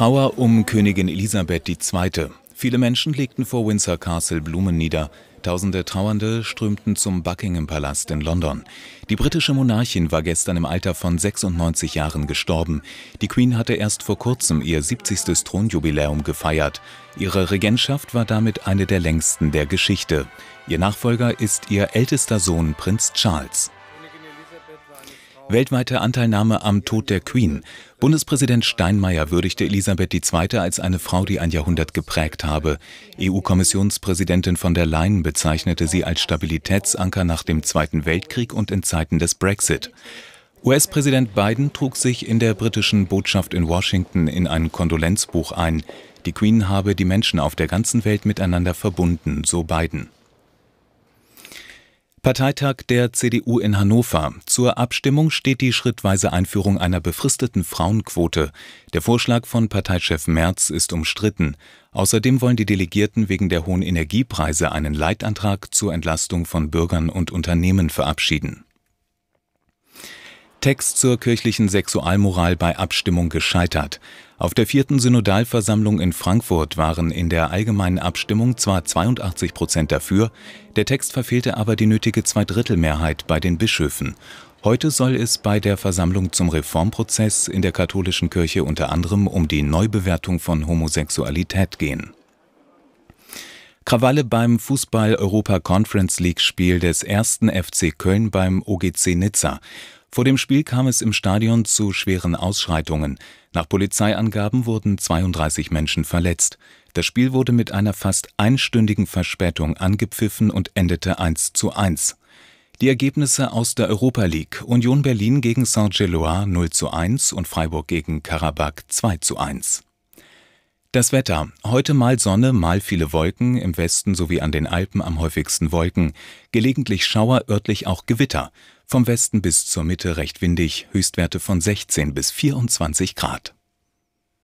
Trauer um Königin Elisabeth II. Viele Menschen legten vor Windsor Castle Blumen nieder. Tausende Trauernde strömten zum Buckingham Palast in London. Die britische Monarchin war gestern im Alter von 96 Jahren gestorben. Die Queen hatte erst vor kurzem ihr 70. Thronjubiläum gefeiert. Ihre Regentschaft war damit eine der längsten der Geschichte. Ihr Nachfolger ist ihr ältester Sohn Prinz Charles. Weltweite Anteilnahme am Tod der Queen. Bundespräsident Steinmeier würdigte Elisabeth II. als eine Frau, die ein Jahrhundert geprägt habe. EU-Kommissionspräsidentin von der Leyen bezeichnete sie als Stabilitätsanker nach dem Zweiten Weltkrieg und in Zeiten des Brexit. US-Präsident Biden trug sich in der britischen Botschaft in Washington in ein Kondolenzbuch ein. Die Queen habe die Menschen auf der ganzen Welt miteinander verbunden, so Biden. Parteitag der CDU in Hannover. Zur Abstimmung steht die schrittweise Einführung einer befristeten Frauenquote. Der Vorschlag von Parteichef Merz ist umstritten. Außerdem wollen die Delegierten wegen der hohen Energiepreise einen Leitantrag zur Entlastung von Bürgern und Unternehmen verabschieden Text zur kirchlichen Sexualmoral bei Abstimmung gescheitert. Auf der vierten Synodalversammlung in Frankfurt waren in der allgemeinen Abstimmung zwar 82 Prozent dafür, der Text verfehlte aber die nötige Zweidrittelmehrheit bei den Bischöfen. Heute soll es bei der Versammlung zum Reformprozess in der katholischen Kirche unter anderem um die Neubewertung von Homosexualität gehen. Krawalle beim Fußball-Europa-Conference League-Spiel des ersten FC Köln beim OGC Nizza. Vor dem Spiel kam es im Stadion zu schweren Ausschreitungen. Nach Polizeiangaben wurden 32 Menschen verletzt. Das Spiel wurde mit einer fast einstündigen Verspätung angepfiffen und endete 1 zu 1. Die Ergebnisse aus der Europa League: Union Berlin gegen saint 0 zu 1 und Freiburg gegen Karabakh 2 zu 1. Das Wetter. Heute mal Sonne, mal viele Wolken, im Westen sowie an den Alpen am häufigsten Wolken. Gelegentlich Schauer, örtlich auch Gewitter. Vom Westen bis zur Mitte recht windig, Höchstwerte von 16 bis 24 Grad.